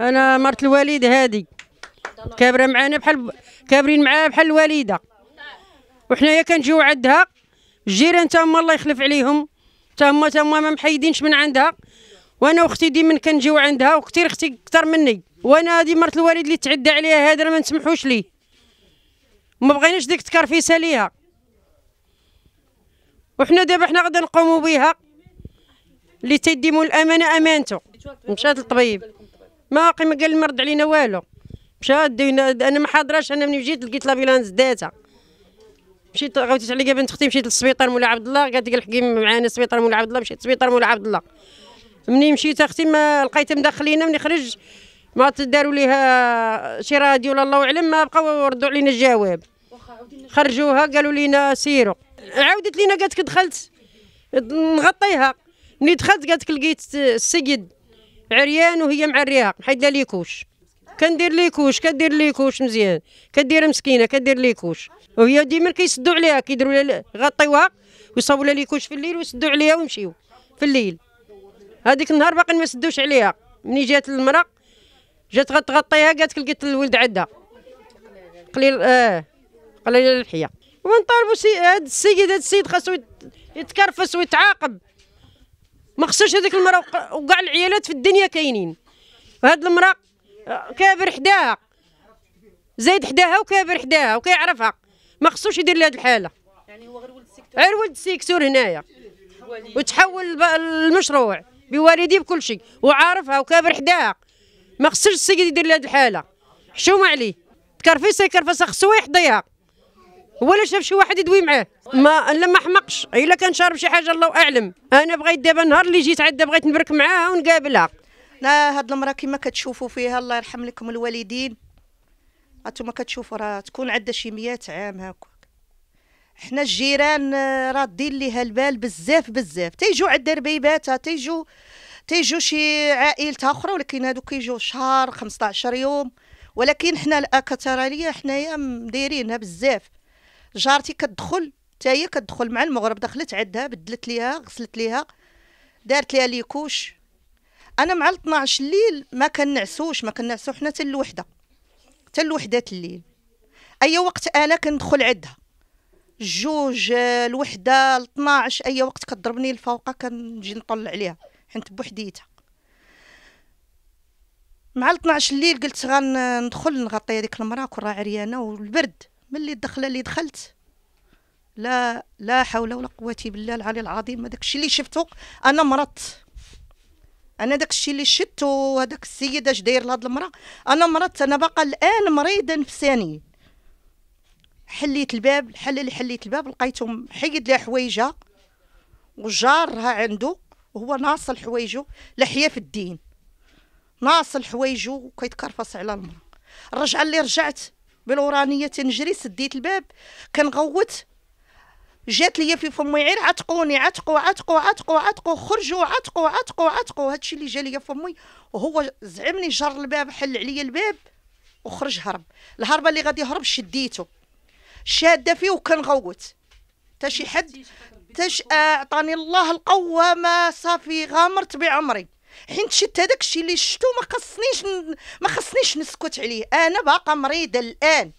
انا مرت الوالد هادي كابره معانا بحال كابرين معاها بحال الوالده وحنايا كنجيو عندها الجيران تما الله يخلف عليهم تما تما ما محيدينش من عندها وانا واختي ديما كنجيو عندها وكثير اختي كثر مني وانا هادي مرت الوالد اللي تعدى عليها هذا ما نسمحوش ليه وما بغيناش ديك التكرفيسه ليها وحنا دابا حنا غادي نقوموا بها اللي تيديموا الامانه امانته مشات للطبيب باقي ما قال المرض علينا والو مشى دينا انا ما حاضراش انا ملي جيت لقيت لافيلانس داتها مشيت غوتيت على بنت اختي مشيت للسبيطار مولا عبد الله قالت لي الحكيم معانا السبيطار مولا عبد الله مشيت للسبيطار مولا عبد الله مني مشيت اختي ما لقيتها مدخلينا مني خرج ما داروا ليها شي راديو ولا الله اعلم ما بقاو ردوا علينا الجواب خرجوها قالوا لينا سيروا عاودت لينا قالت لك دخلت نغطيها ملي دخلت قالت لقيت السيد عريان وهي مع معرياق محيده ليكوش كندير ليكوش كدير ليكوش مزيان كدير مسكينه كدير ليكوش وهي ديما كيسدوا عليها كيديروا لها غطيوها ويصاوبوا لها ليكوش في الليل ويسدوا عليها ويمشيو في الليل هذيك النهار باقي ما سدوش عليها مني جات المراه جات غتغطيها قالت لقيت الولد عندها قليل اه قليل الحياه ونطالبوا سي هاد السيد هاد السيد خاصو يتكرفس ويتعاقب ما خصهاش هذيك المراه وكاع العيالات في الدنيا كاينين وهاد المراه آه، كابر حداها زايد حداها وكابر حداها وكيعرفها ما خصوش يدير لهاد الحاله يعني هو غير ولد السيكتور غير ولد هنايا وتحول المشروع بوالدي بكل شيء وعارفها وكابر حداها ما خصوش السيد يدير لهاد الحاله حشومه عليه تكرفيسه يكرفسها خصو يحضيها ولا شاف شي واحد يدوي معاه ما لا ما حمقش الا كان شارب شي حاجه الله اعلم انا بغيت دابا النهار اللي جيت عاد بغيت نبرك معاها ونقابلها لا هاد المراه كما كتشوفوا فيها الله يرحم لكم الوالدين انتما كتشوفوا راه تكون عندها شي 100 عام هاك حنا الجيران راه دير ليها البال بزاف بزاف تيجوا عند ربيباتها تيجوا تيجوا شي عائلتها اخرى ولكن هادو كيجوا شهر 15 يوم ولكن حنا الاكثريه حنايا مدايرينها بزاف جارتي كتدخل حتى هي كتدخل مع المغرب دخلت عندها بدلت ليها غسلت ليها دارت ليها ليكوش انا مع 12 الليل ما كنعسوش ما كنعسو حنا حتى الوحده حتى الوحده الليل اي وقت انا كندخل عندها جوج الوحده 12 اي وقت كضربني الفوقه كنجي نطلع عليها حنت بوحديتها مع 12 الليل قلت غندخل نغطي هذيك المراه كون راه عريانه والبرد من اللي الدخله اللي دخلت لا لا حول ولا قوه بالله العلي العظيم هذاك الشيء اللي شفته انا مرضت انا داك الشيء اللي شفته هذاك السيد اش داير لهاد المراه انا مرضت انا باقا الان مريضه نفساني حليت الباب الحل اللي حليت الباب لقيتهم حيد لها حوايجها وجارها عنده وهو ناصل حوايجو لحيا في الدين ناصل حوايجو وكيتكرفص على المراه الرجعه اللي رجعت بالورانيه تنجري سديت الباب كنغوت جات لي في فمي غير عتقوني عتقوا عتقوا عتقوا عتقوا خرجوا عتقوا عتقوا عتقوا هادشي اللي جا لي فمي وهو زعمني جر الباب حل عليا الباب وخرج هرب الهربه اللي غادي يهرب شديته شاده فيه وكنغوت حتى شي حد تش اعطاني آه، الله القوه ما صافي غامرت بعمري حين شت هذاك الشيء اللي شتو ما خصنيش ما خصنيش نسكت عليه انا باقا مريضه الان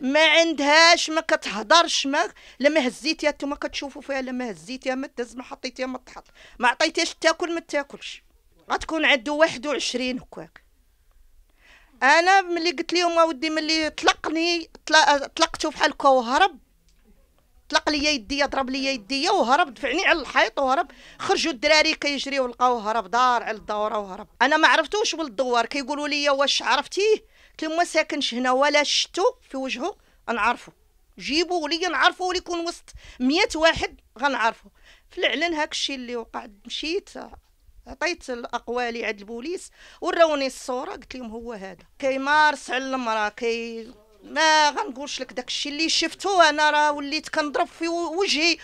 ما عندهاش ما كتهضرش ما لما هزيتيها ما كتشوفوا فيها لما هزيتيها ما تهز ما حطيتيها ما تحط ما عطيتيهاش تاكل ما تاكلش غتكون عنده 21 هكاك انا ملي قلت لهم اودي ملي طلقني طلقته بحال هكا وهرب طلق لي يدي ضرب لي يدي وهرب دفعني على الحيط وهرب خرجوا الدراري كيجريو لقاوه هرب دار على الدوره وهرب انا ما عرفتوش بالدوار كيقولوا لي واش عرفتيه قلت لهم ما ساكنش هنا ولا شفتو في وجهه نعرفو جيبوا لي نعرفو اللي يكون وسط مية واحد غنعرفو فعلا هاك الشيء اللي وقع مشيت عطيت الاقوالي عند البوليس وراوني الصوره قلت لهم هو هذا كيمارس على المراه كي ما غنقولش لك داكشي اللي شفته انا راه وليت كنضرب في وجهي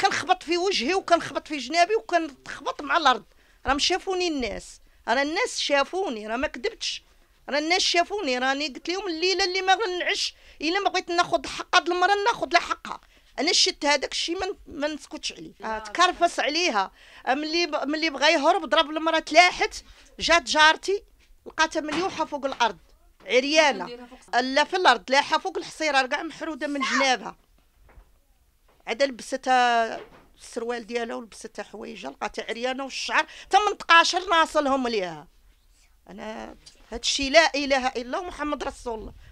كنخبط في وجهي وكنخبط في جنابي وكنخبط مع الارض راهم شافوني الناس راه الناس شافوني راه ما كذبتش راه الناس شافوني راني قلت لهم الليله اللي ما غنعش الا ما بغيت ناخذ حق هذه المره ناخذ لها حقها انا شت هذاك الشيء ما نسكتش عليه آه تكرفس عليها ملي ملي بغى يهرب ضرب المراه تلاحت جات جارتي لقاتها مليوحه فوق الارض عريانه لا في الارض لا فوق الحصيره كاع محروده من جنابها عاد لبستها السروال ديالها ولبستها حوايجها لقاتها عريانه والشعر تم تقاشر ناصلهم ليها انا هادشي لا اله الا الله محمد رسول الله